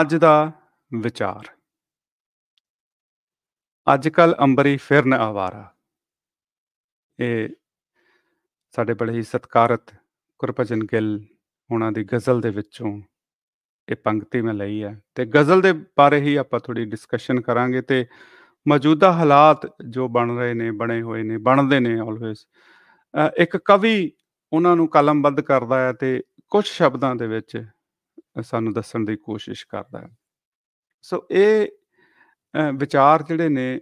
ਅੱਜ ਦਾ ਵਿਚਾਰ ਅੱਜ ਕੱਲ ਅੰਬਰੀ ਫਿਰਨ ਆਵਾਰਾ ਇਹ ਸਾਡੇ ਬੜੇ ਹੀ ਸਤਕਾਰਤ ਕੁਰਪਜਨ ਗਿੱਲ ਉਹਨਾਂ ਦੀ ਗਜ਼ਲ ਦੇ ਵਿੱਚੋਂ ਇਹ ਪੰਕਤੀ ਮੈਂ ਲਈ ਹੈ ਤੇ ਗਜ਼ਲ ਦੇ ਬਾਰੇ ਹੀ ਆਪਾਂ ਥੋੜੀ ਡਿਸਕਸ਼ਨ ਕਰਾਂਗੇ ਤੇ ਮੌਜੂਦਾ ਹਾਲਾਤ ਜੋ ਬਣ ਰਹੇ ਨੇ ਬਣੇ ਹੋਏ ਨੇ ਬਣਦੇ ਨੇ ਆਲਵੇਸ ਇੱਕ ਕਵੀ ਉਹਨਾਂ ਨੂੰ ਕਲਮਬੰਦ ਕਰਦਾ ਹੈ ਤੇ ਕੁਝ ਸ਼ਬਦਾਂ ਦੇ ਵਿੱਚ ਸਾਨੂੰ ਦੱਸਣ ਦੀ ਕੋਸ਼ਿਸ਼ ਕਰਦਾ ਹੈ ਸੋ ਇਹ ਵਿਚਾਰ ਜਿਹੜੇ ਨੇ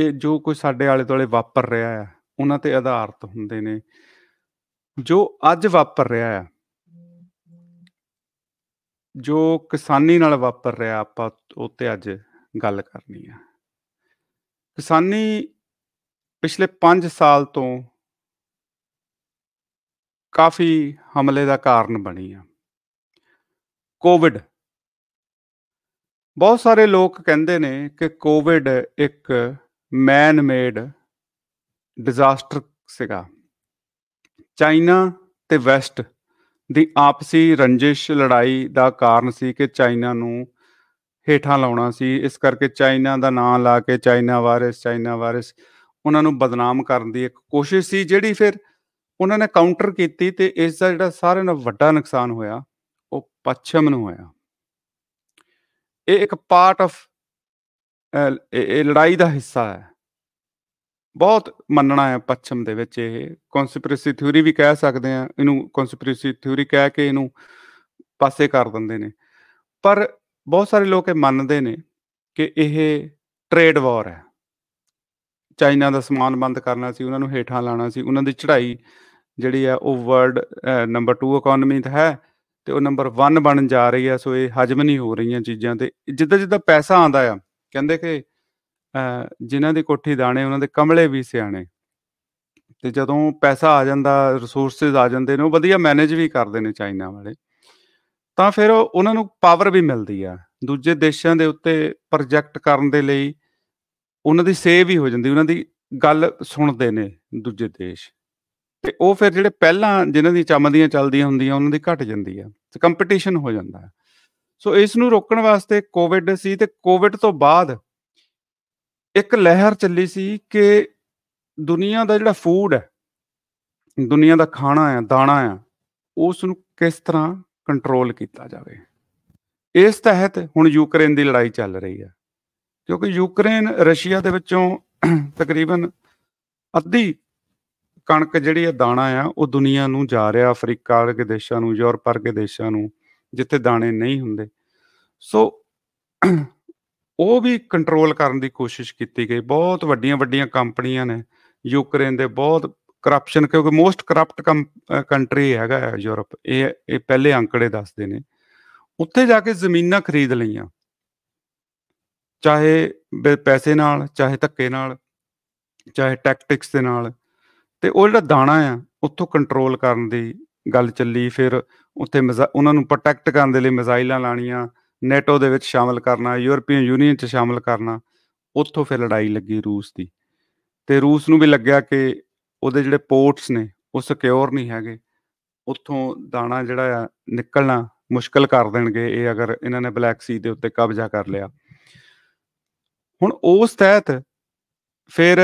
ਇਹ ਜੋ ਕੋਈ ਸਾਡੇ ਆਲੇ ਦੁਆਲੇ ਵਾਪਰ ਰਿਹਾ ਹੈ ਉਹਨਾਂ ਤੇ ਆਧਾਰਿਤ ਹੁੰਦੇ ਨੇ ਜੋ ਅੱਜ ਵਾਪਰ ਰਿਹਾ ਹੈ ਜੋ ਕਿਸਾਨੀ ਨਾਲ ਵਾਪਰ ਰਿਹਾ ਆਪਾਂ ਉੱਤੇ ਅੱਜ ਗੱਲ ਕਰਨੀ ਹੈ ਕਿਸਾਨੀ ਪਿਛਲੇ 5 ਸਾਲ ਤੋਂ ਕਾਫੀ ਹਮਲੇ ਦਾ ਕਾਰਨ ਬਣੀ ਆ ਕੋਵਿਡ ਬਹੁਤ ਸਾਰੇ ਲੋਕ ਕਹਿੰਦੇ ਨੇ ਕਿ ਕੋਵਿਡ ਇੱਕ ਮੈਨ ਮੇਡ ਡਿਜ਼ਾਸਟਰ ਸੀਗਾ ਚਾਈਨਾ ਤੇ ਵੈਸਟ ਦੀ ਆਪਸੀ ਰੰਜਿਸ਼ ਲੜਾਈ ਦਾ ਕਾਰਨ ਸੀ ਕਿ ਚਾਈਨਾ ਨੂੰ ਹੇਠਾਂ ਲਾਉਣਾ ਸੀ ਇਸ ਕਰਕੇ ਚਾਈਨਾ ਦਾ ਨਾਮ ਲਾ ਕੇ ਚਾਈਨਾ ਵਾਇਰਸ ਚਾਈਨਾ ਵਾਇਰਸ ਉਹਨਾਂ ਨੂੰ ਬਦਨਾਮ ਕਰਨ ਦੀ ਇੱਕ ਕੋਸ਼ਿਸ਼ ਸੀ ਜਿਹੜੀ ਫਿਰ ਉਹਨਾਂ ਨੇ ਕਾਊਂਟਰ ਕੀਤੀ ਤੇ ਇਸ ਦਾ ਜਿਹੜਾ ਸਾਰਿਆਂ ਨਾਲ ਵੱਡਾ ਨੁਕਸਾਨ ਹੋਇਆ ਉਹ ਪੱਛਮ ਨੂੰ ਆਇਆ ਇਹ ਇੱਕ ਪਾਰਟ ਆਫ ਇਹ ਲੜਾਈ ਦਾ ਹਿੱਸਾ ਹੈ ਬਹੁਤ ਮੰਨਣਾ ਹੈ ਪੱਛਮ ਦੇ ਵਿੱਚ ਇਹ ਕਨਸਪੀਰੇਸੀ ਥਿਊਰੀ ਵੀ ਕਹਿ ਸਕਦੇ ਆ ਇਹਨੂੰ ਕਨਸਪੀਰੇਸੀ ਥਿਊਰੀ ਕਹਿ ਕੇ ਇਹਨੂੰ ਪਾਸੇ ਕਰ ਦਿੰਦੇ ਨੇ ਪਰ ਬਹੁਤ ਸਾਰੇ ਲੋਕ ਇਹ ਮੰਨਦੇ ਨੇ ਕਿ ਇਹ ਟ੍ਰੇਡ ਵਾਰ ਹੈ ਚਾਈਨਾ ਦਾ ਸਮਾਨ ਬੰਦ ਕਰਨਾ ਸੀ ਉਹਨਾਂ ਨੂੰ ਹੇਠਾਂ ਲਾਣਾ ਸੀ ਉਹਨਾਂ ਦੀ ਚੜ੍ਹਾਈ ਜਿਹੜੀ ਆ ਉਹ ਵਰਲਡ ਨੰਬਰ 2 ਇਕਨੋਮੀ ਹੈ ਤੇ ਉਹ ਨੰਬਰ 1 ਬਣਨ ਜਾ ਰਹੀ ਆ ਸੋ ਇਹ ਹਜਮ ਨਹੀਂ ਹੋ ਰਹੀਆਂ ਚੀਜ਼ਾਂ ਤੇ ਜਿੱਦਾਂ ਜਿੱਦਾਂ ਪੈਸਾ ਆਂਦਾ ਆ ਕਹਿੰਦੇ ਕਿ ਜਿਨ੍ਹਾਂ ਦੀ ਕੋਠੀ ਦਾਣੇ ਉਹਨਾਂ ਦੇ ਕਮਲੇ ਵੀ ਸਿਆਣੇ ਤੇ ਜਦੋਂ ਪੈਸਾ ਆ ਜਾਂਦਾ ਰਿਸੋਰਸਸ ਆ ਜਾਂਦੇ ਨੇ ਉਹ ਵਧੀਆ ਮੈਨੇਜ ਵੀ ਕਰਦੇ ਨੇ ਚਾਈਨਾ ਵਾਲੇ ਤਾਂ ਫਿਰ ਉਹਨਾਂ ਨੂੰ ਪਾਵਰ ਵੀ ਮਿਲਦੀ ਆ ਦੂਜੇ ਦੇਸ਼ਾਂ ਦੇ ਉੱਤੇ ਪ੍ਰੋਜੈਕਟ ਕਰਨ ਦੇ ਲਈ ਉਹਨਾਂ ਦੀ ਸੇਵ ਹੀ ਹੋ ਜਾਂਦੀ ਉਹਨਾਂ ਦੀ ਗੱਲ ਸੁਣਦੇ ਨੇ ਦੂਜੇ ਦੇਸ਼ ਤੇ ਉਹ ਫਿਰ ਜਿਹੜੇ ਪਹਿਲਾਂ ਜਿਨ੍ਹਾਂ ਦੀ ਚਮਦੀਆਂ ਚੱਲਦੀਆਂ ਹੁੰਦੀਆਂ ਉਹਨਾਂ ਦੀ ਘਟ ਜਾਂਦੀ ਹੈ ਤੇ ਕੰਪੀਟੀਸ਼ਨ ਹੋ ਜਾਂਦਾ ਹੈ ਸੋ ਇਸ ਨੂੰ ਰੋਕਣ ਵਾਸਤੇ ਕੋਵਿਡ ਸੀ ਤੇ ਕੋਵਿਡ ਤੋਂ ਬਾਅਦ ਇੱਕ ਲਹਿਰ ਚੱਲੀ ਸੀ ਕਿ ਦੁਨੀਆ ਦਾ ਜਿਹੜਾ ਫੂਡ ਹੈ ਦੁਨੀਆ ਦਾ ਖਾਣਾ ਹੈ ਦਾਣਾ ਹੈ ਉਸ ਨੂੰ ਕਿਸ ਤਰ੍ਹਾਂ ਕੰਟਰੋਲ ਕੀਤਾ ਜਾਵੇ ਇਸ ਤਹਿਤ ਹੁਣ ਯੂਕਰੇਨ ਦੀ ਲੜਾਈ ਚੱਲ ਰਹੀ ਹੈ ਕਿਉਂਕਿ ਯੂਕਰੇਨ ਰਸ਼ੀਆ ਦੇ ਵਿੱਚੋਂ ਤਕਰੀਬਨ ਅੱਧੀ ਕਣਕ ਜਿਹੜੀ ਇਹ ਦਾਣਾ ਆ ਉਹ ਦੁਨੀਆ ਨੂੰ ਜਾ ਰਿਹਾ ਅਫਰੀਕਾ ਵਰਗੇ ਦੇਸ਼ਾਂ ਨੂੰ ਯੂਰਪ ਵਰਗੇ ਦੇਸ਼ਾਂ ਨੂੰ ਜਿੱਥੇ ਦਾਣੇ ਨਹੀਂ ਹੁੰਦੇ ਸੋ ਉਹ ਵੀ ਕੰਟਰੋਲ ਕਰਨ ਦੀ ਕੋਸ਼ਿਸ਼ ਕੀਤੀ ਗਈ ਬਹੁਤ ਵੱਡੀਆਂ ਵੱਡੀਆਂ ਕੰਪਨੀਆਂ ਨੇ ਯੂਕਰੇਨ ਦੇ ਬਹੁਤ ਕਰਪਸ਼ਨ ਕਿਉਂਕਿ ਮੋਸਟ ਕਰਪਟ ਕੰਟਰੀ ਹੈਗਾ ਯੂਰਪ ਇਹ ਇਹ ਪਹਿਲੇ ਅੰਕੜੇ ਦੱਸਦੇ ਨੇ ਉੱਥੇ ਜਾ ਕੇ ਜ਼ਮੀਨਾਂ ਖਰੀਦ ਲਈਆਂ ਚਾਹੇ ਪੈਸੇ ਨਾਲ ਚਾਹੇ ਧੱਕੇ ਨਾਲ ਚਾਹੇ ਟੈਕਟਿਕਸ ਦੇ ਨਾਲ ਤੇ ਉਹ ਜਿਹੜਾ ਦਾਣਾ ਆ ਉੱਥੋਂ ਕੰਟਰੋਲ ਕਰਨ ਦੀ ਗੱਲ ਚੱਲੀ ਫਿਰ ਉੱਥੇ ਉਹਨਾਂ ਨੂੰ ਪ੍ਰੋਟੈਕਟ ਕਰਨ ਦੇ ਲਈ ਮਿਜ਼ਾਈਲਾਂ ਲਾਣੀਆਂ ਨੈਟੋ ਦੇ ਵਿੱਚ ਸ਼ਾਮਲ ਕਰਨਾ ਯੂਰਪੀਅਨ ਯੂਨੀਅਨ 'ਚ ਸ਼ਾਮਲ ਕਰਨਾ ਉੱਥੋਂ ਫਿਰ ਲੜਾਈ ਲੱਗੀ ਰੂਸ ਦੀ ਤੇ ਰੂਸ ਨੂੰ ਵੀ ਲੱਗਿਆ ਕਿ ਉਹਦੇ ਜਿਹੜੇ ਪੋਰਟਸ ਨੇ ਉਹ ਸਿਕਿਉਰ ਨਹੀਂ ਹੈਗੇ ਉੱਥੋਂ ਦਾਣਾ ਜਿਹੜਾ ਆ ਨਿਕਲਣਾ ਮੁਸ਼ਕਲ ਕਰ ਦੇਣਗੇ ਇਹ ਅਗਰ ਇਹਨਾਂ ਨੇ ਬਲੈਕ ਸੀ ਦੇ ਉੱਤੇ ਕਬਜ਼ਾ ਕਰ ਲਿਆ ਹੁਣ ਉਸ ਤਹਿਤ ਫਿਰ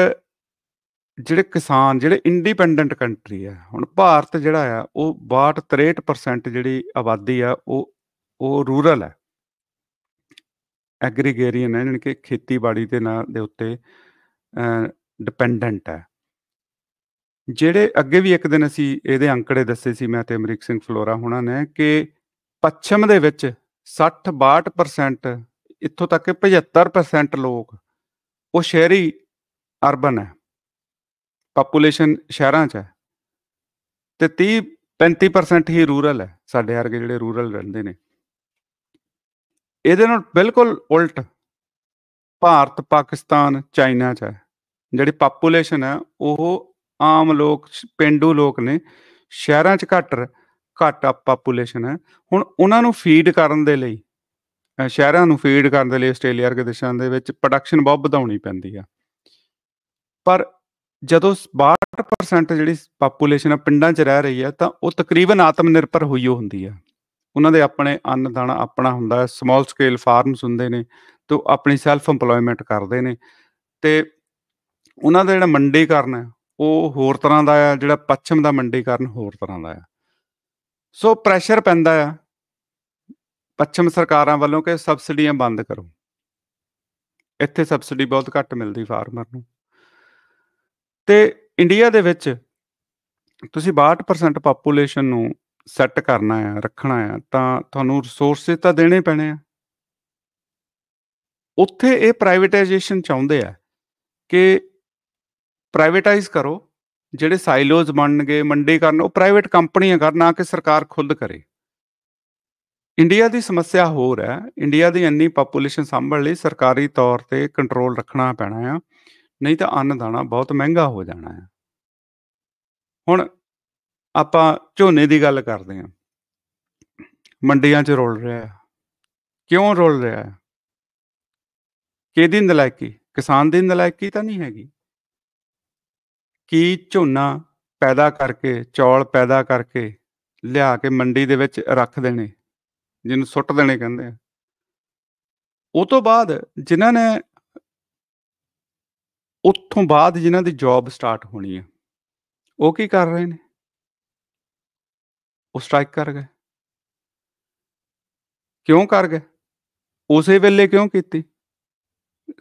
ਜਿਹੜੇ ਕਿਸਾਨ ਜਿਹੜੇ ਇੰਡੀਪੈਂਡੈਂਟ ਕੰਟਰੀ ਆ ਹੁਣ ਭਾਰਤ ਜਿਹੜਾ ਆ ਉਹ 62 63% ਜਿਹੜੀ ਆਬਾਦੀ ਆ ਉਹ ਉਹ ਰੂਰਲ ਹੈ ਐਗਰੀਗੇਰੀਅਨ ਹੈ ਯਾਨੀ ਕਿ ਖੇਤੀਬਾੜੀ ਦੇ ਨਾਲ ਦੇ ਉੱਤੇ ਡਿਪੈਂਡੈਂਟ ਹੈ ਜਿਹੜੇ ਅੱਗੇ ਵੀ ਇੱਕ ਦਿਨ ਅਸੀਂ ਇਹਦੇ ਅੰਕੜੇ ਦੱਸੇ ਸੀ ਮੈਂ ਤੇ ਅਮਰੀਕ ਸਿੰਘ ਫਲੋਰਾ ਹੁਣਾਂ ਨੇ ਕਿ ਪੱਛਮ ਦੇ ਵਿੱਚ 60 62% ਇੱਥੋਂ ਤੱਕ ਕਿ 75% ਲੋਕ ਉਹ ਸ਼ਹਿਰੀ ਅਰਬਨ ਹੈ ਪਾਪੂਲੇਸ਼ਨ ਸ਼ਹਿਰਾਂ 'ਚ ਹੈ ਤੇ 30 35% ਹੀ ਰੂਰਲ ਹੈ ਸਾਡੇ ਵਰਗੇ ਜਿਹੜੇ ਰੂਰਲ ਰਹਿੰਦੇ ਨੇ ਇਹਦੇ ਨਾਲ ਬਿਲਕੁਲ ਉਲਟ ਭਾਰਤ ਪਾਕਿਸਤਾਨ ਚਾਈਨਾ 'ਚ ਹੈ ਜਿਹੜੀ ਪਾਪੂਲੇਸ਼ਨ ਹੈ ਉਹ ਆਮ ਲੋਕ ਪਿੰਡੂ ਲੋਕ ਨੇ ਸ਼ਹਿਰਾਂ 'ਚ ਘੱਟ ਘੱਟ ਪਾਪੂਲੇਸ਼ਨ ਹੈ ਹੁਣ ਉਹਨਾਂ ਨੂੰ ਫੀਡ ਕਰਨ ਦੇ ਲਈ ਸ਼ਹਿਰਾਂ ਨੂੰ ਫੀਡ ਕਰਨ ਦੇ ਲਈ ਆਸਟ੍ਰੇਲੀਆ ਵਰਗੇ ਦੇਸ਼ਾਂ ਦੇ ਵਿੱਚ ਪ੍ਰੋਡਕਸ਼ਨ ਬਹੁਤ ਵਧਾਉਣੀ ਪੈਂਦੀ ਆ ਪਰ ਜਦੋਂ 62% ਜਿਹੜੀ ਪਾਪੂਲੇਸ਼ਨ ਆ ਪਿੰਡਾਂ 'ਚ ਰਹਿ ਰਹੀ ਹੈ ਤਾਂ ਉਹ ਤਕਰੀਬਨ ਆਤਮ ਨਿਰਭਰ ਹੋਈ ਹੋ ਹੁੰਦੀ ਹੈ ਉਹਨਾਂ ਦੇ ਆਪਣੇ ਅੰਨ ਦਾਣਾ ਆਪਣਾ ਹੁੰਦਾ ਹੈ ਸਮਾਲ ਸਕੇਲ ਫਾਰਮਸ ਹੁੰਦੇ ਨੇ ਤੇ ਆਪਣੀ ਸੈਲਫ ਏਮਪਲੋਇਮੈਂਟ ਕਰਦੇ ਨੇ ਤੇ ਉਹਨਾਂ ਦਾ ਜਿਹੜਾ ਮੰਡੀਕਰਨ ਹੈ ਉਹ ਹੋਰ ਤਰ੍ਹਾਂ ਦਾ ਆ ਜਿਹੜਾ ਪੱਛਮ ਦਾ ਮੰਡੀਕਰਨ ਹੋਰ ਤਰ੍ਹਾਂ ਦਾ ਆ ਸੋ ਪ੍ਰੈਸ਼ਰ ਪੈਂਦਾ ਆ ਪੱਛਮ ਸਰਕਾਰਾਂ ਵੱਲੋਂ ਕਿ ਸਬਸਿਡੀਆਂ ਬੰਦ ਕਰੋ ਇੱਥੇ ਸਬਸਿਡੀ ਬਹੁਤ ਘੱਟ ਮਿਲਦੀ ਫਾਰਮਰ ਨੂੰ ਤੇ ਇੰਡੀਆ ਦੇ ਵਿੱਚ ਤੁਸੀਂ 62% ਪਾਪੂਲੇਸ਼ਨ ਨੂੰ ਸੈੱਟ ਕਰਨਾ ਹੈ ਰੱਖਣਾ ਹੈ ਤਾਂ ਤੁਹਾਨੂੰ ਰਿਸੋਰਸਸ ਤਾਂ ਦੇਣੇ ਪੈਣੇ ਆ ਉੱਥੇ ਇਹ ਪ੍ਰਾਈਵੇਟਾਈਜੇਸ਼ਨ ਚਾਹੁੰਦੇ ਆ ਕਿ ਪ੍ਰਾਈਵੇਟਾਈਜ਼ ਕਰੋ ਜਿਹੜੇ ਸਾਈਲੋਜ਼ ਬਣਨਗੇ ਮੰਡੀ ਕਰਨ ਉਹ ਪ੍ਰਾਈਵੇਟ ਕੰਪਨੀਆਂ ਕਰਨ ਨਾ ਕਿ ਸਰਕਾਰ ਖੁਦ ਕਰੇ ਇੰਡੀਆ ਦੀ ਸਮੱਸਿਆ ਹੋਰ ਹੈ ਇੰਡੀਆ ਦੀ ਇੰਨੀ ਪਾਪੂਲੇਸ਼ਨ ਸੰਭਲ ਲਈ ਸਰਕਾਰੀ ਤੌਰ ਤੇ ਕੰਟਰੋਲ ਰੱਖਣਾ ਪੈਣਾ ਆ ਨਹੀਂ ਤਾਂ ਅੰਨ ਦਾਣਾ ਬਹੁਤ ਮਹਿੰਗਾ ਹੋ ਜਾਣਾ ਹੈ ਹੁਣ ਆਪਾਂ ਝੋਨੇ ਦੀ ਗੱਲ ਕਰਦੇ ਹਾਂ ਮੰਡੀਆਂ 'ਚ ਰੋਲ ਰਿਹਾ ਹੈ ਕਿਉਂ ਰੋਲ ਰਿਹਾ ਹੈ ਕਿਹਦੀ ਨਲਾਇਕੀ ਕਿਸਾਨ ਦੀ ਨਲਾਇਕੀ ਤਾਂ ਨਹੀਂ ਹੈਗੀ ਕੀ ਝੋਨਾ ਪੈਦਾ ਕਰਕੇ ਚੌਲ ਪੈਦਾ ਕਰਕੇ ਲਿਆ ਕੇ ਮੰਡੀ ਦੇ ਵਿੱਚ ਰੱਖ ਦੇਣੇ ਜਿਹਨੂੰ ਸੁੱਟ ਦੇਣੇ ਕਹਿੰਦੇ ਆ ਉਹ ਤੋਂ ਬਾਅਦ ਜਿਨ੍ਹਾਂ ਨੇ ਉੱਥੋਂ ਬਾਅਦ ਜਿਨ੍ਹਾਂ ਦੀ ਜੌਬ ਸਟਾਰਟ ਹੋਣੀ ਆ ਉਹ ਕੀ ਕਰ ਰਹੇ ਨੇ ਉਹ ਸਟ੍ਰਾਈਕ ਕਰ ਗਏ ਕਿਉਂ ਕਰ ਗਏ ਉਸੇ ਵੇਲੇ ਕਿਉਂ ਕੀਤੀ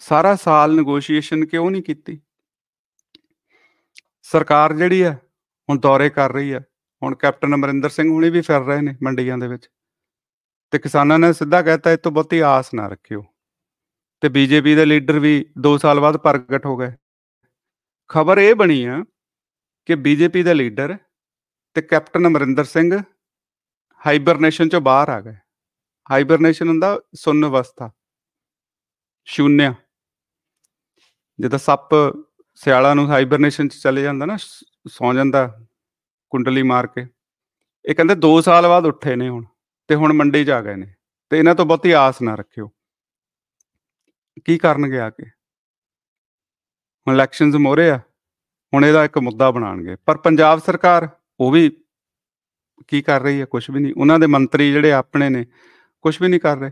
ਸਾਰਾ ਸਾਲ ਨੇਗੋਸ਼ੀਏਸ਼ਨ ਕਿਉਂ ਨਹੀਂ ਕੀਤੀ ਸਰਕਾਰ ਜਿਹੜੀ ਆ ਹੁਣ ਦੌਰੇ ਕਰ ਰਹੀ ਆ ਹੁਣ ਕੈਪਟਨ ਅਮਰਿੰਦਰ ਸਿੰਘ ਹੁਣੇ ਵੀ ਫਿਰ ਰਹੇ ਨੇ ਮੰਡੀਆਂ ਦੇ ਵਿੱਚ ਤੇ ਕਿਸਾਨਾਂ ਨੇ ਸਿੱਧਾ ਕਹਿਤਾ ਇਸ ਤੋਂ ਬਹੁਤੀ ਆਸ ਨਾ ਰੱਖਿਓ ਤੇ ਬੀਜੇਪੀ ਦੇ ਲੀਡਰ ਵੀ 2 ਸਾਲ ਬਾਅਦ ਪ੍ਰਗਟ ਹੋ ਗਏ ਖਬਰ ਇਹ ਬਣੀ ਆ ਕਿ ਬੀਜੇਪੀ ਦਾ ਲੀਡਰ ਤੇ ਕੈਪਟਨ ਅਮਰਿੰਦਰ ਸਿੰਘ ਹਾਈਬਰਨੇਸ਼ਨ ਚੋਂ ਬਾਹਰ ਆ ਗਏ ਹਾਈਬਰਨੇਸ਼ਨ ਹੁੰਦਾ ਸੁੰਨ ਅਵਸਥਾ ਸ਼ੂਨਿਆ ਜਦੋਂ ਸੱਪ ਸਿਆਲਾਂ ਨੂੰ ਹਾਈਬਰਨੇਸ਼ਨ ਚ ਚਲੇ ਜਾਂਦਾ ਨਾ ਸੌਂ ਜਾਂਦਾ ਕੁੰਡਲੀ ਮਾਰ ਕੇ ਇਹ ਕਹਿੰਦੇ 2 ਸਾਲ ਬਾਅਦ ਉੱਠੇ ਨੇ ਹੁਣ ਤੇ ਹੁਣ ਮੰਡੀ ਚ ਆ ਗਏ ਨੇ ਤੇ ਇਹਨਾਂ ਤੋਂ ਬਹੁਤੀ ਆਸ ਨਾ ਰੱਖਿਓ ਕੀ ਕਰਨਗੇ ਆ ਕੇ ਹੁਣ ਇਲੈਕਸ਼ਨਸ ਮੋਰੇ ਆ ਹੁਣ ਇਹਦਾ ਇੱਕ ਮੁੱਦਾ ਬਣਾਣਗੇ ਪਰ ਪੰਜਾਬ ਸਰਕਾਰ ਉਹ ਵੀ ਕੀ ਕਰ ਰਹੀ ਹੈ ਕੁਝ ਵੀ ਨਹੀਂ ਉਹਨਾਂ ਦੇ ਮੰਤਰੀ ਜਿਹੜੇ ਆਪਣੇ ਨੇ ਕੁਝ ਵੀ ਨਹੀਂ ਕਰ ਰਹੇ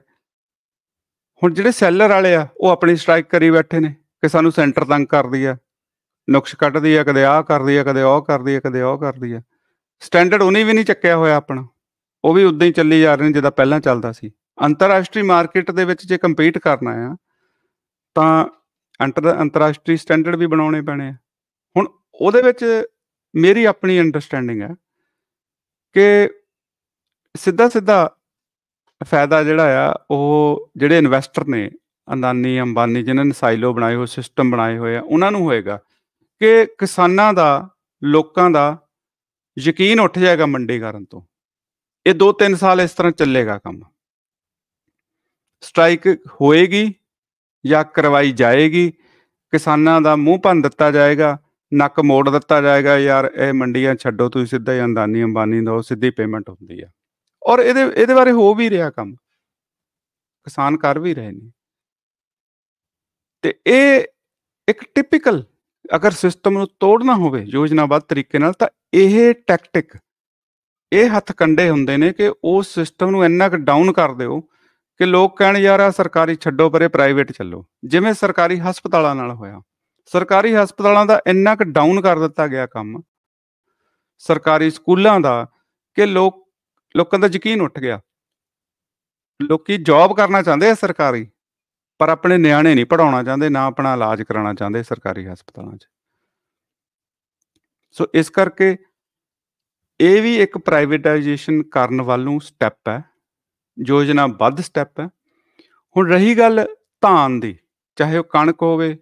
ਹੁਣ ਜਿਹੜੇ ਸੈਲਰ ਵਾਲੇ ਆ ਉਹ ਆਪਣੀ ਸਟ੍ਰਾਈਕ ਕਰੀ ਬੈਠੇ ਨੇ ਕਿ ਸਾਨੂੰ ਸੈਂਟਰ ਤੰਗ ਕਰਦੀ ਆ ਨੁਕਸ ਕੱਢਦੀ ਆ ਕਦੇ ਆਹ ਕਰਦੀ ਆ ਕਦੇ ਉਹ ਕਰਦੀ ਆ ਕਦੇ ਉਹ ਕਰਦੀ ਆ ਸਟੈਂਡਰਡ ਉਹਨੇ ਵੀ ਨਹੀਂ ਚੱਕਿਆ ਹੋਇਆ ਆਪਣਾ ਉਹ ਵੀ ਉਦਾਂ ਹੀ ਚੱਲੀ ਜਾ ਰਹੇ ਨੇ ਜਿੱਦਾਂ ਪਹਿਲਾਂ ਚੱਲਦਾ ਸੀ ਅੰਤਰਰਾਸ਼ਟਰੀ ਮਾਰਕੀਟ ਦੇ ਵਿੱਚ ਜੇ ਕੰਪੀਟ ਕਰਨਾ ਆ ਤਾਂ ਅੰਤਰ ਅੰਤਰਰਾਸ਼ਟਰੀ ਸਟੈਂਡਰਡ ਵੀ ਬਣਾਉਣੇ ਪੈਣੇ ਆ ਹੁਣ ਉਹਦੇ ਵਿੱਚ ਮੇਰੀ ਆਪਣੀ ਅੰਡਰਸਟੈਂਡਿੰਗ ਹੈ ਕਿ ਸਿੱਧਾ ਸਿੱਧਾ ਫਾਇਦਾ ਜਿਹੜਾ ਆ ਉਹ ਜਿਹੜੇ ਇਨਵੈਸਟਰ ਨੇ ਅੰਦਾਨੀ ਅੰਬਾਨੀ ਜਿਨ੍ਹਾਂ ਨੇ ਸਾਈਲੋ ਬਣਾਏ ਹੋਏ ਸਿਸਟਮ ਬਣਾਏ ਹੋਏ ਆ ਉਹਨਾਂ ਨੂੰ ਹੋਏਗਾ ਕਿ ਕਿਸਾਨਾਂ ਦਾ ਲੋਕਾਂ ਦਾ ਯਕੀਨ ਉੱਠ ਜਾਏਗਾ ਮੰਡੀ ਕਰਨ ਤੋਂ ਇਹ 2-3 ਸਾਲ ਇਸ ਤਰ੍ਹਾਂ ਚੱਲੇਗਾ ਕੰਮ ਸਟ੍ਰਾਈਕ ਹੋਏਗੀ ਜਾਂ ਕਰਵਾਈ ਜਾਏਗੀ ਕਿਸਾਨਾਂ ਦਾ ਮੂੰਹ ਭੰਨ ਦਿੱਤਾ ਜਾਏਗਾ ਨੱਕ ਮੋੜ ਦਿੱਤਾ ਜਾਏਗਾ ਯਾਰ ਇਹ ਮੰਡੀਆਂ ਛੱਡੋ ਤੁਸੀਂ ਸਿੱਧਾ ਹੀ ਅੰਦਾਨੀ ਅੰਬਾਨੀ ਦੋ ਸਿੱਧੀ ਪੇਮੈਂਟ ਹੁੰਦੀ ਆ ਔਰ ਇਹਦੇ ਇਹਦੇ ਬਾਰੇ ਹੋ ਵੀ ਰਿਹਾ ਕੰਮ ਕਿਸਾਨ ਕਰ ਵੀ ਰਹੇ ਨੇ ਤੇ ਇਹ ਇੱਕ ਟਿਪੀਕਲ ਅਗਰ ਸਿਸਟਮ ਨੂੰ ਤੋੜਨਾ ਹੋਵੇ ਯੋਜਨਾਬੱਧ ਤਰੀਕੇ ਨਾਲ ਤਾਂ ਇਹ ਟੈਕਟਿਕ ਇਹ ਹੱਥ ਕੰਡੇ ਹੁੰਦੇ ਨੇ ਕਿ ਉਸ ਸਿਸਟਮ ਨੂੰ ਇੰਨਾ ਕੁ ਡਾਊਨ ਕਰ ਦਿਓ ਕਿ ਲੋਕ ਕਹਿਣ ਯਾਰ ਆ ਸਰਕਾਰੀ ਛੱਡੋ ਪਰੇ ਪ੍ਰਾਈਵੇਟ ਚੱਲੋ ਜਿਵੇਂ ਸਰਕਾਰੀ ਹਸਪਤਾਲਾਂ ਨਾਲ ਹੋਇਆ ਸਰਕਾਰੀ ਹਸਪਤਾਲਾਂ ਦਾ ਇੰਨਾ ਕੁ ਡਾਊਨ ਕਰ ਦਿੱਤਾ ਗਿਆ ਕੰਮ ਸਰਕਾਰੀ ਸਕੂਲਾਂ ਦਾ ਕਿ ਲੋਕ ਲੋਕਾਂ ਦਾ ਯਕੀਨ ਉੱਠ ਗਿਆ ਲੋਕੀ ਜੌਬ ਕਰਨਾ ਚਾਹੁੰਦੇ ਆ ਸਰਕਾਰੀ ਪਰ ਆਪਣੇ ਨਿਆਣੇ ਨਹੀਂ ਪੜਾਉਣਾ ਚਾਹੁੰਦੇ ਨਾ ਆਪਣਾ ਇਲਾਜ ਕਰਾਉਣਾ ਚਾਹੁੰਦੇ ਸਰਕਾਰੀ ਹਸਪਤਾਲਾਂ 'ਚ ਸੋ ਇਸ ਕਰਕੇ ਇਹ ਵੀ ਇੱਕ ਪ੍ਰਾਈਵੇਟਾਈਜੇਸ਼ਨ ਕਰਨ ਵੱਲ ਨੂੰ ਸਟੈਪ ਹੈ ਯੋਜਨਾ ਵੱਧ ਸਟੈਪ ਹੈ ਹੁਣ ਰਹੀ ਗੱਲ ਧਾਨ ਦੀ ਚਾਹੇ ਉਹ ਕਣਕ ਹੋਵੇ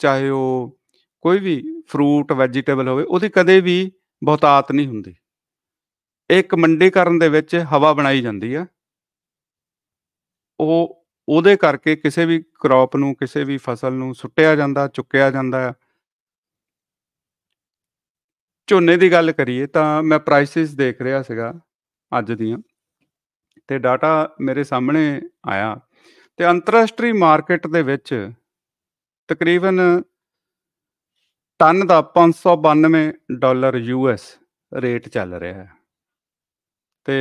ਚਾਹੇ ਉਹ ਕੋਈ ਵੀ ਫਰੂਟ ਵੈਜੀਟੇਬਲ ਹੋਵੇ ਉਹਦੀ ਕਦੇ ਵੀ ਬਹੁਤਾਤ ਨਹੀਂ ਹੁੰਦੀ ਇੱਕ ਮੰਡੀਕਰਨ ਦੇ ਵਿੱਚ ਹਵਾ ਬਣਾਈ ਜਾਂਦੀ ਆ ਉਹ ਉਹਦੇ ਕਰਕੇ ਕਿਸੇ ਵੀ ਕ੍ਰੌਪ ਨੂੰ ਕਿਸੇ ਵੀ ਫਸਲ ਨੂੰ ਸੁੱਟਿਆ ਜਾਂਦਾ ਚੁੱਕਿਆ ਜਾਂਦਾ ਝੋਨੇ ਦੀ ਗੱਲ ਕਰੀਏ ਤਾਂ ਮੈਂ ਪ੍ਰਾਈਸਿਸ ਦੇਖ ਰਿਹਾ ਸੀਗਾ ਅੱਜ ਦੀਆਂ ਤੇ ਡਾਟਾ ਮੇਰੇ ਸਾਹਮਣੇ ਆਇਆ ਤੇ ਅੰਤਰਰਾਸ਼ਟਰੀ ਮਾਰਕੀਟ ਦੇ ਵਿੱਚ ਤਕਰੀਬਨ ਟਨ ਦਾ 592 ਡਾਲਰ ਯੂਐਸ ਰੇਟ ਚੱਲ ਰਿਹਾ ਹੈ ਤੇ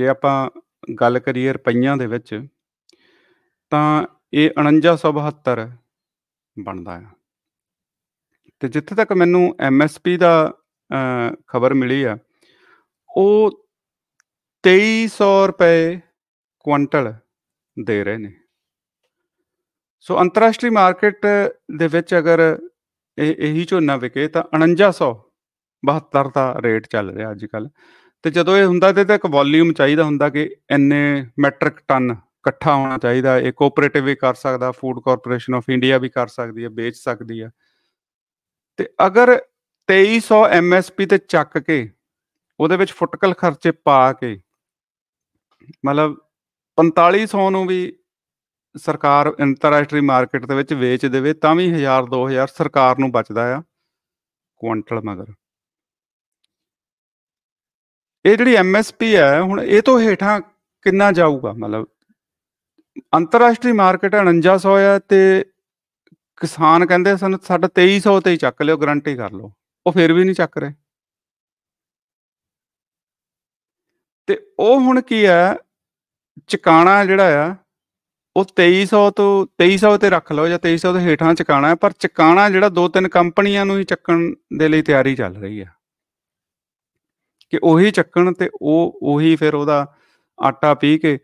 ਜੇ ਆਪਾਂ ਗੱਲ ਕਰੀਏ ਰੁਪਈਆਂ ਦੇ ਵਿੱਚ ਤਾਂ ਇਹ 4972 ਬਣਦਾ ਹੈ ਤੇ ਜਿੱਥੇ ਤੱਕ ਮੈਨੂੰ ਐਮਐਸਪੀ ਦਾ ਖਬਰ ਮਿਲੀ ਆ ਉਹ 2300 ਰੁਪਏ ਕੁਇੰਟਲ ਦੇ ਰਹੇ ਨੇ ਸੋ ਅੰਤਰਰਾਸ਼ਟਰੀ ਮਾਰਕੀਟ ਦੇ ਵਿੱਚ ਅਗਰ ਇਹ ਇਹੀ ਝੋਨਾ ਵਿਕੇ ਤਾਂ 4900 72 ਦਾ ਰੇਟ ਚੱਲ ਰਿਹਾ ਅੱਜ ਕੱਲ ਤੇ ਜਦੋਂ ਇਹ ਹੁੰਦਾ ਤੇ ਤਾਂ ਇੱਕ ਵੋਲਿਊਮ ਚਾਹੀਦਾ ਹੁੰਦਾ ਕਿ ਇੰਨੇ ਮੈਟ੍ਰਿਕ ਟਨ ਇਕੱਠਾ ਹੋਣਾ ਚਾਹੀਦਾ ਇਹ ਕੋਆਪਰੇਟਿਵ ਵੀ ਕਰ ਸਕਦਾ ਫੂਡ ਕਾਰਪੋਰੇਸ਼ਨ ਆਫ ਇੰਡੀਆ ਵੀ ਕਰ ਸਕਦੀ ਹੈ ਵੇਚ ਸਕਦੀ ਹੈ ਤੇ ਅਗਰ 2300 ਐਮਐਸਪੀ ਤੇ ਚੱਕ ਕੇ ਉਹਦੇ ਵਿੱਚ ਫੁਟਕਲ ਖਰਚੇ ਪਾ ਕੇ ਮਤਲਬ 4500 ਨੂੰ ਵੀ ਸਰਕਾਰ ਇੰਟਰਨੈਸ਼ਨਲ ਮਾਰਕੀਟ ਦੇ ਵਿੱਚ ਵੇਚ ਦੇਵੇ ਤਾਂ ਵੀ 1000 2000 ਸਰਕਾਰ ਨੂੰ ਬਚਦਾ ਆ ਕੁਆਂਟਲ ਮਗਰ ਇਹ ਜਿਹੜੀ ਐਮਐਸਪੀ ਹੈ ਹੁਣ ਇਹ ਤੋਂ ਹੇਠਾਂ ਕਿੰਨਾ ਜਾਊਗਾ ਮਤਲਬ ਅੰਤਰਰਾਸ਼ਟਰੀ ਮਾਰਕੀਟ 4900 ਆ ਤੇ ਕਿਸਾਨ ਕਹਿੰਦੇ ਸਾਨੂੰ ਸਾਡਾ 2300 ਤੇ ਹੀ ਚੱਕ ਲਿਓ ਗਰੰਟੀ ਕਰ ਲਓ ਉਹ ਫਿਰ ਵੀ ਨਹੀਂ ਚੱਕ ਰਹੇ ਤੇ ਉਹ ਹੁਣ ਕੀ ਆ ਚਕਾਣਾ ਜਿਹੜਾ ਆ ਉਹ 2300 ਤੋਂ 2300 ਤੇ ਰੱਖ ਲਓ ਜਾਂ 2300 ਤੋਂ ਹੇਠਾਂ ਚਕਾਣਾ ਪਰ ਚਕਾਣਾ ਜਿਹੜਾ ਦੋ ਤਿੰਨ ਕੰਪਨੀਆਂ ਨੂੰ ਹੀ ਚੱਕਣ ਦੇ ਲਈ ਤਿਆਰੀ ਚੱਲ ਰਹੀ ਆ ਕਿ ਉਹੀ ਚੱਕਣ ਤੇ ਉਹ ਉਹੀ ਫਿਰ ਉਹਦਾ ਆਟਾ ਪੀ ਕੇ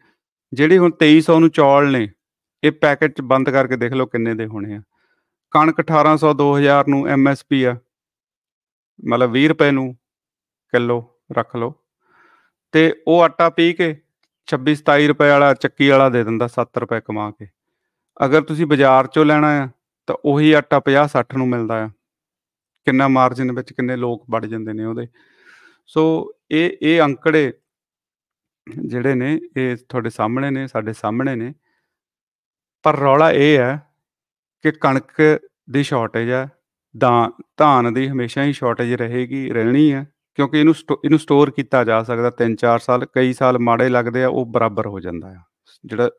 ਜਿਹੜੀ ਹੁਣ 2300 ਨੂੰ ਚੌਲ ਨੇ ਇਹ ਪੈਕੇਟ ਚ ਬੰਦ ਕਰਕੇ ਦੇਖ ਲਓ ਕਿੰਨੇ ਦੇ ਹੋਣੇ ਆ ਕਣਕ 1800 2000 ਨੂੰ ਐਮਐਸਪੀ ਆ ਮਤਲਬ 20 ਰੁਪਏ ਨੂੰ ਕਿਲੋ ਰੱਖ ਲਓ ਤੇ ਉਹ ਆਟਾ ਪੀ ਕੇ 26 27 ਰੁਪਏ ਵਾਲਾ ਚੱਕੀ ਵਾਲਾ ਦੇ ਦਿੰਦਾ 7 ਰੁਪਏ ਕਮਾ ਕੇ ਅਗਰ ਤੁਸੀਂ ਬਾਜ਼ਾਰ ਚੋਂ ਲੈਣਾ ਆ ਤਾਂ ਉਹੀ ਆਟਾ 50 60 ਨੂੰ ਮਿਲਦਾ ਆ ਕਿੰਨਾ ਮਾਰਜਨ ਵਿੱਚ ਕਿੰਨੇ ਲੋਕ ਵੜ ਜਾਂਦੇ ਨੇ ਉਹਦੇ ਸੋ ਇਹ ਇਹ ਅੰਕੜੇ ਜਿਹੜੇ ਨੇ ਇਹ ਤੁਹਾਡੇ ਸਾਹਮਣੇ ਨੇ ਸਾਡੇ ਸਾਹਮਣੇ ਨੇ ਪਰ ਰੌਲਾ ਇਹ ਹੈ ਕਿ ਕਣਕ ਦੀ ਸ਼ਾਰਟੇਜ ਹੈ ਦਾ ਧਾਨ ਦੀ ਹਮੇਸ਼ਾ ਹੀ ਸ਼ਾਰਟੇਜ ਰਹੇਗੀ ਰਹਿਣੀ ਹੈ ਕਿਉਂਕਿ ਇਹਨੂੰ ਇਹਨੂੰ ਸਟੋਰ ਕੀਤਾ ਜਾ ਸਕਦਾ 3-4 ਸਾਲ ਕਈ ਸਾਲ ਮਾੜੇ ਲੱਗਦੇ ਆ ਉਹ ਬਰਾਬਰ ਹੋ ਜਾਂਦਾ ਆ ਜਿਹੜਾ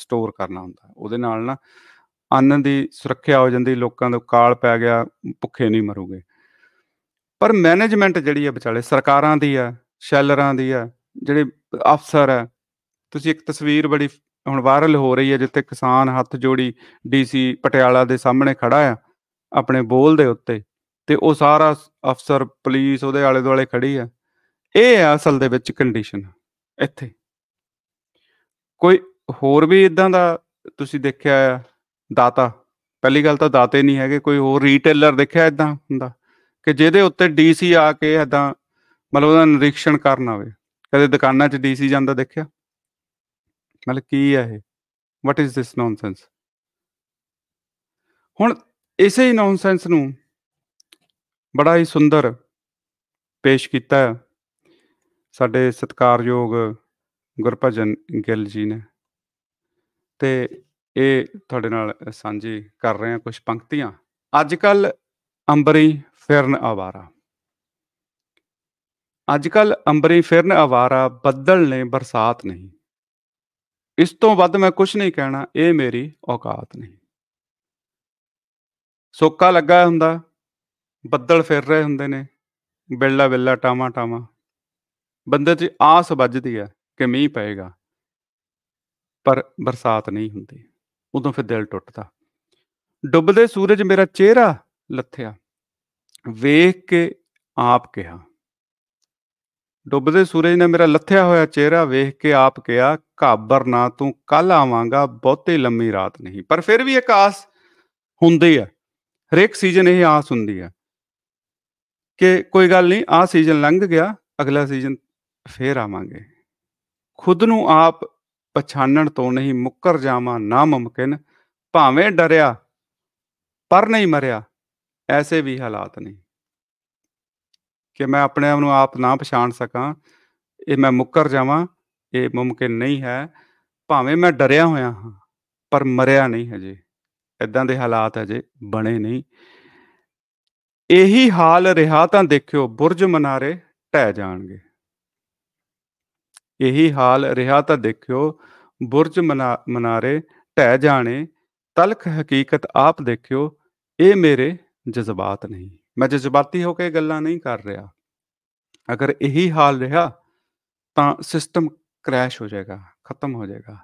ਸਟੋਰ ਕਰਨਾ ਹੁੰਦਾ ਉਹਦੇ ਨਾਲ ਨਾ ਅੰਨ ਦੀ ਸੁਰੱਖਿਆ ਹੋ ਜਾਂਦੀ ਲੋਕਾਂ ਦਾ ਕਾਲ ਪੈ ਗਿਆ ਭੁੱਖੇ ਨਹੀਂ ਮਰੂਗੇ ਪਰ ਮੈਨੇਜਮੈਂਟ ਜਿਹੜੀ ਆ ਵਿਚਾਲੇ ਸਰਕਾਰਾਂ ਦੀ ਆ ਸ਼ੈਲਰਾਂ ਦੀ ਆ ਜਿਹੜੇ ਅਫਸਰ ਆ ਤੁਸੀਂ ਇੱਕ ਤਸਵੀਰ ਬੜੀ ਹੁਣ ਵਾਇਰਲ ਹੋ ਰਹੀ ਹੈ ਜਿੱਥੇ ਕਿਸਾਨ ਹੱਥ ਜੋੜੀ ਡੀਸੀ ਪਟਿਆਲਾ ਦੇ ਸਾਹਮਣੇ ਖੜਾ ਆ ਆਪਣੇ ਬੋਲ ਦੇ ਉੱਤੇ ਤੇ ਉਹ ਸਾਰਾ ਅਫਸਰ ਪੁਲਿਸ ਉਹਦੇ ਆਲੇ ਦੁਆਲੇ ਖੜੀ ਆ ਇਹ ਆ ਅਸਲ ਦੇ ਵਿੱਚ ਕੰਡੀਸ਼ਨ ਇੱਥੇ ਕੋਈ ਹੋਰ ਵੀ ਇਦਾਂ ਦਾ ਤੁਸੀਂ ਦੇਖਿਆ ਆ ਦਾਤਾ ਪਹਿਲੀ ਗੱਲ ਤਾਂ ਦਾਤੇ ਨਹੀਂ ਹੈਗੇ ਕੋਈ ਹੋਰ ਰੀਟੇਲਰ ਦੇਖਿਆ ਇਦਾਂ ਹੁੰਦਾ ਕਿ ਜਿਹਦੇ ਉੱਤੇ ਡੀਸੀ ਆ ਕੇ ਇਦਾਂ ਮਤਲਬ ਉਹਦਾ ਨਿਰੀਖਣ ਕਰਨ ਆਵੇ ਕਦੇ ਦੁਕਾਨਾਂ 'ਚ ਡੀਸੀ ਜਾਂਦਾ ਦੇਖਿਆ ਮਤਲਬ ਕੀ ਹੈ ਇਹ ਵਾਟ ਇਜ਼ ਥਿਸ ਨੌਨਸੈਂਸ ਹੁਣ ਇਸੇ ਹੀ ਨੌਨਸੈਂਸ ਨੂੰ ਬੜਾ ਹੀ ਸੁੰਦਰ ਪੇਸ਼ ਕੀਤਾ ਸਾਡੇ ਸਤਿਕਾਰਯੋਗ ਗੁਰਭਜਨ ਗਿੱਲ ਜੀ ਨੇ ਤੇ ਇਹ ਤੁਹਾਡੇ ਨਾਲ ਸਾਂਝੀ ਕਰ ਰਹੇ ਹਾਂ ਕੁਝ ਪੰਕਤੀਆਂ ਅੱਜ ਕੱਲ ਅੰਬਰੀ ਫਿਰਨ ਆਵਾਰਾ ਅੱਜ ਕੱਲ ਅੰਬਰੀ ਫਿਰਨ ਆਵਾਰਾ ਬੱਦਲ ਨੇ ਬਰਸਾਤ ਨਹੀਂ ਇਸ ਤੋਂ ਵੱਧ ਮੈਂ ਕੁਝ ਨਹੀਂ ਕਹਿਣਾ ਇਹ ਮੇਰੀ ਔਕਾਤ ਨਹੀਂ ਸੋਕਾ ਲੱਗਾ ਹੁੰਦਾ ਬੱਦਲ ਫਿਰ ਰਹੇ ਹੁੰਦੇ ਨੇ ਬਿੱਲਾ ਬਿੱਲਾ ਟਾਮਾ ਟਾਮਾ ਬੰਦੇ 'ਚ ਆਸ ਵੱਜਦੀ ਹੈ ਕਿ ਮੀਂਹ ਪਏਗਾ ਪਰ ਬਰਸਾਤ ਨਹੀਂ ਹੁੰਦੀ ਉਦੋਂ ਫਿਰ ਦਿਲ ਟੁੱਟਦਾ ਡੁੱਬਦੇ ਸੂਰਜ ਮੇਰਾ ਚਿਹਰਾ ਲੱਥਿਆ ਵੇਖ ਕੇ ਆਪ ਕਿਹਾ ਡੁੱਬਦੇ ਸੂਰਜ ਨੇ ਮੇਰਾ ਲੱਥਿਆ ਹੋਇਆ ਚਿਹਰਾ ਵੇਖ ਕੇ ਆਪ ਕਿਹਾ ਘਾਬਰ ਨਾ ਤੂੰ ਕੱਲ ਆਵਾਂਗਾ ਬਹੁਤੇ ਲੰਮੀ ਰਾਤ ਨਹੀਂ ਪਰ ਫਿਰ ਵੀ ਇੱਕ ਆਸ ਹੁੰਦੀ ਹੈ ਹਰੇਕ ਸੀਜ਼ਨ ਇਹ ਆਸ ਹੁੰਦੀ ਹੈ ਕਿ ਕੋਈ ਗੱਲ ਨਹੀਂ ਆ ਸੀਜ਼ਨ ਲੰਘ ਗਿਆ ਅਗਲਾ ਸੀਜ਼ਨ ਫੇਰ ਆਵਾਂਗੇ ਖੁਦ ਨੂੰ ਆਪ ਪਛਾਣਨ ਤੋਂ ਨਹੀਂ ਮੁੱਕਰ ਜਾਵਾਂ ਨਾ ਮਮਕਨ ਭਾਵੇਂ ਡਰਿਆ ਪਰ ਨਹੀਂ ਮਰਿਆ ਐਸੇ ਵੀ ਹਾਲਾਤ ਨਹੀਂ ਕਿ ਮੈਂ ਆਪਣੇ ਆਪ ਨੂੰ ਆਪ ਨਾ ਪਛਾਣ ਸਕਾਂ ਇਹ ਮੈਂ ਮੁੱਕਰ ਜਾਵਾਂ ਇਹ ਮਮਕਨ ਨਹੀਂ ਹੈ ਭਾਵੇਂ ਮੈਂ ਡਰਿਆ ਹੋਇਆ ਹਾਂ ਪਰ ਮਰਿਆ ਨਹੀਂ ਹਜੇ ਇਦਾਂ ਦੇ ਹਾਲਾਤ ਹਜੇ ਬਣੇ ਨਹੀਂ ਇਹੀ ਹਾਲ ਰਿਹਾ ਤਾਂ ਦੇਖਿਓ ਬੁਰਜ ਮਨਾਰੇ ਟਹਿ ਜਾਣਗੇ ਇਹੀ ਹਾਲ ਰਿਹਾ ਤਾਂ ਦੇਖਿਓ ਬੁਰਜ ਮਨਾਰੇ ਟਹਿ ਜਾਣੇ ਤਲਖ ਹਕੀਕਤ ਆਪ ਦੇਖਿਓ ਇਹ ਮੇਰੇ ਜਜ਼ਬਾਤ ਨਹੀਂ ਮੈਂ ਜਜ਼ਬਾਤੀ ਹੋ ਕੇ ਗੱਲਾਂ ਨਹੀਂ ਕਰ ਰਿਹਾ ਅਗਰ ਇਹੀ ਹਾਲ ਰਿਹਾ ਤਾਂ ਸਿਸਟਮ ਕ੍ਰੈਸ਼ ਹੋ ਜਾਏਗਾ ਖਤਮ ਹੋ ਜਾਏਗਾ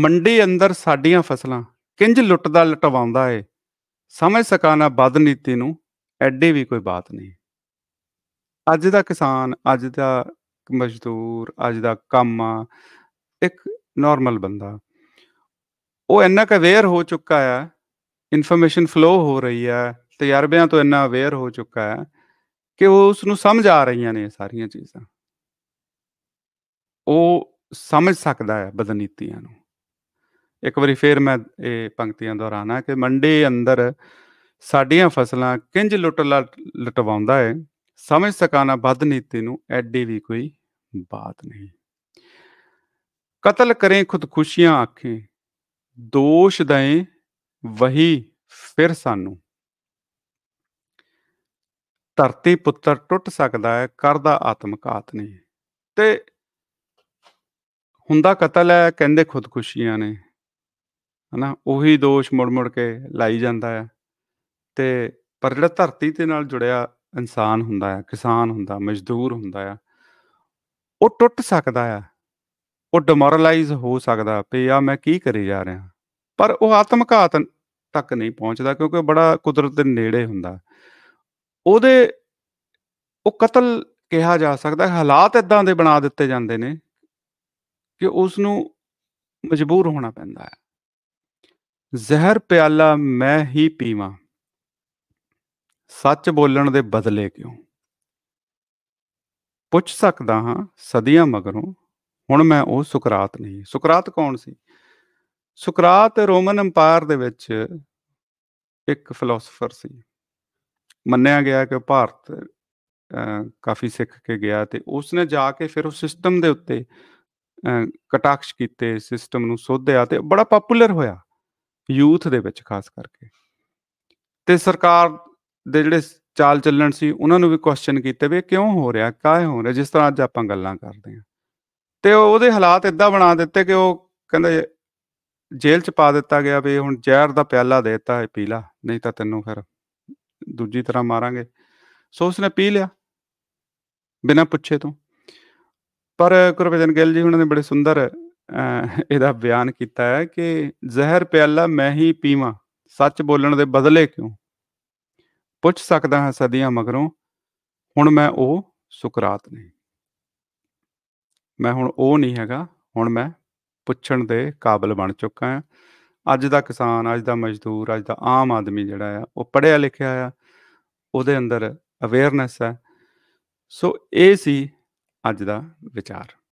ਮੰਡੀ ਅੰਦਰ ਸਾਡੀਆਂ ਫਸਲਾਂ ਕਿੰਜ ਲੁੱਟਦਾ ਲਟਵਾਉਂਦਾ ਏ ਸਮਝ ਸਕਾਣਾ ਬਦ ਨੀਤੀ ਨੂੰ ਐਡੇ ਵੀ ਕੋਈ ਬਾਤ ਨਹੀਂ ਅੱਜ ਦਾ ਕਿਸਾਨ ਅੱਜ ਦਾ ਮਜ਼ਦੂਰ ਅੱਜ ਦਾ ਕੰਮ ਇੱਕ ਨਾਰਮਲ ਬੰਦਾ ਉਹ ਇੰਨਾ ਕ ਅਵੇਅਰ ਹੋ ਚੁੱਕਾ ਆ ਇਨਫੋਰਮੇਸ਼ਨ ਫਲੋ ਹੋ ਰਹੀ ਆ ਤਜਰਬਿਆਂ ਤੋਂ ਇੰਨਾ ਅਵੇਅਰ ਹੋ ਚੁੱਕਾ ਹੈ ਕਿ ਉਹ ਉਸ ਨੂੰ ਸਮਝ ਆ ਰਹੀਆਂ ਨੇ ਸਾਰੀਆਂ ਚੀਜ਼ਾਂ ਉਹ ਸਮਝ ਸਕਦਾ ਹੈ ਬਦਨੀਤੀਆਂ ਨੂੰ ਇੱਕ ਵਾਰੀ ਫੇਰ ਮੈਂ ਇਹ ਪੰਕਤੀਆਂ ਦੁਹਰਾਣਾ ਕਿ ਮੰਡੇ ਅੰਦਰ ਸਾਡੀਆਂ ਫਸਲਾਂ ਕਿੰਜ ਲੁੱਟ ਲਟਵਾਉਂਦਾ ਹੈ ਸਮਝ ਨਾ ਵੱਧ ਨੀਤੀ ਨੂੰ ਐਡੀ ਵੀ ਕੋਈ ਬਾਤ ਨਹੀਂ ਕਤਲ ਕਰੇ ਖੁਦਕੁਸ਼ੀਆਂ ਆਖੇ ਦੋਸ਼ ਦਏ ਵਹੀ ਫਿਰ ਸਾਨੂੰ ਧਰਤੀ ਪੁੱਤਰ ਟੁੱਟ ਸਕਦਾ ਹੈ ਕਰਦਾ ਆਤਮਕਾਤ ਨਹੀਂ ਤੇ ਹੁੰਦਾ ਕਤਲ ਹੈ ਕਹਿੰਦੇ ਖੁਦਕੁਸ਼ੀਆਂ ਨੇ ਹਨਾ ਉਹੀ ਦੋਸ਼ ਮੁੜ ਮੁੜ ਕੇ ਲਾਈ ਜਾਂਦਾ ਹੈ ਤੇ ਪਰ ਜਿਹੜਾ ਧਰਤੀ ਦੇ ਨਾਲ ਜੁੜਿਆ ਇਨਸਾਨ ਹੁੰਦਾ ਹੈ ਕਿਸਾਨ ਹੁੰਦਾ ਮਜ਼ਦੂਰ ਹੁੰਦਾ ਹੈ ਉਹ ਟੁੱਟ ਸਕਦਾ ਹੈ ਉਹ ਡਿਮੋਰਲਾਈਜ਼ ਹੋ ਸਕਦਾ ਪਈ ਆ ਮੈਂ ਕੀ ਕਰੀ ਜਾ ਰਿਹਾ ਪਰ ਉਹ ਆਤਮਘਾਤ ਤੱਕ ਨਹੀਂ ਪਹੁੰਚਦਾ ਕਿਉਂਕਿ ਉਹ ਬੜਾ ਕੁਦਰਤ ਦੇ ਨੇੜੇ ਹੁੰਦਾ ਉਹਦੇ ਉਹ ਕਤਲ ਕਿਹਾ ਜਾ ਸਕਦਾ ਹਾਲਾਤ ਇਦਾਂ ਦੇ ਬਣਾ ਦਿੱਤੇ ਜਾਂਦੇ ਨੇ ਕਿ ਉਸ ਨੂੰ ਮਜਬੂਰ ਹੋਣਾ ਪੈਂਦਾ ਹੈ ਜ਼ਹਿਰ ਪਿਆਲਾ ਮੈਂ ਹੀ ਪੀਵਾਂ ਸੱਚ ਬੋਲਣ ਦੇ ਬਦਲੇ ਕਿਉਂ ਪੁੱਛ ਸਕਦਾ ਹਾਂ ਸਦੀਆਂ ਮਗਰੋਂ ਹੁਣ ਮੈਂ ਉਹ ਸੁਕਰਾਤ ਨਹੀਂ ਸੁਕਰਾਤ ਕੌਣ ਸੀ ਸੁਕਰਾਤ ਰੋਮਨ ਅੰਪਾਇਰ ਦੇ ਵਿੱਚ ਇੱਕ ਫਿਲਾਸਫਰ ਸੀ ਮੰਨਿਆ ਗਿਆ ਕਿ ਭਾਰਤ ਕਾਫੀ ਸਿੱਖ ਕੇ ਗਿਆ ਤੇ ਉਸ ਨੇ ਜਾ ਕੇ ਫਿਰ ਉਹ ਸਿਸਟਮ ਦੇ ਉੱਤੇ ਕਟਾਕਸ਼ ਕੀਤੇ ਸਿਸਟਮ ਨੂੰ ਸੋਧਿਆ ਤੇ ਬੜਾ ਪਪੂਲਰ ਹੋਇਆ ਯੂਥ ਦੇ ਵਿੱਚ ਖਾਸ ਕਰਕੇ ਤੇ ਸਰਕਾਰ ਦੇ ਜਿਹੜੇ ਚਾਲ ਚੱਲਣ ਸੀ ਉਹਨਾਂ ਨੂੰ ਵੀ ਕੁਐਸਚਨ ਕੀਤੇ ਵੀ ਕਿਉਂ ਹੋ ਰਿਹਾ ਕਾਹ ਹੋ ਰਿਹਾ ਜਿਸ ਤਰ੍ਹਾਂ ਅੱਜ ਆਪਾਂ ਗੱਲਾਂ ਕਰਦੇ ਆ ਤੇ ਉਹਦੇ ਹਾਲਾਤ ਇਦਾਂ ਬਣਾ ਦਿੱਤੇ ਕਿ ਉਹ ਕਹਿੰਦੇ ਜੇਲ੍ਹ ਚ ਪਾ ਦਿੱਤਾ ਗਿਆ ਵੀ ਹੁਣ ਜ਼ਹਿਰ ਦਾ ਪਿਆਲਾ ਦੇ ਦਿੱਤਾ ਹੈ ਪੀ ਲਾ ਨਹੀਂ ਤਾਂ ਤੈਨੂੰ ਫਿਰ ਦੂਜੀ ਤਰ੍ਹਾਂ ਮਾਰਾਂਗੇ ਸੋ ਉਸਨੇ ਪੀ ਲਿਆ ਬਿਨਾਂ ਪੁੱਛੇ ਤੋਂ ਪਰ ਗੁਰਵਜਨ ਗਿੱਲ ਜੀ ਉਹਨਾਂ ਨੇ ਬੜੇ ਸੁੰਦਰ ਇਹਦਾ ਬਿਆਨ ਕੀਤਾ ਹੈ ਕਿ ਜ਼ਹਿਰ ਪਿਆਲਾ ਮੈਂ ਹੀ ਪੀਵਾਂ ਸੱਚ ਬੋਲਣ ਦੇ ਬਦਲੇ ਕਿਉਂ ਪੁੱਛ ਸਕਦਾ ਹਾਂ ਸਦੀਆਂ ਮਗਰੋਂ ਹੁਣ ਮੈਂ ਉਹ ਸੁਕਰਾਤ ਨਹੀਂ ਮੈਂ ਹੁਣ ਉਹ ਨਹੀਂ ਹੈਗਾ ਹੁਣ ਮੈਂ ਪੁੱਛਣ ਦੇ ਕਾਬਿਲ ਬਣ ਚੁੱਕਾ ਹਾਂ ਅੱਜ ਦਾ ਕਿਸਾਨ ਅੱਜ ਦਾ ਮਜ਼ਦੂਰ ਅੱਜ ਦਾ ਆਮ ਆਦਮੀ ਜਿਹੜਾ ਆ ਉਹ ਪੜਿਆ ਲਿਖਿਆ ਆ ਉਹਦੇ ਅੰਦਰ ਅਵੇਅਰਨੈਸ ਹੈ ਸੋ ਇਹ ਸੀ ਅੱਜ ਦਾ ਵਿਚਾਰ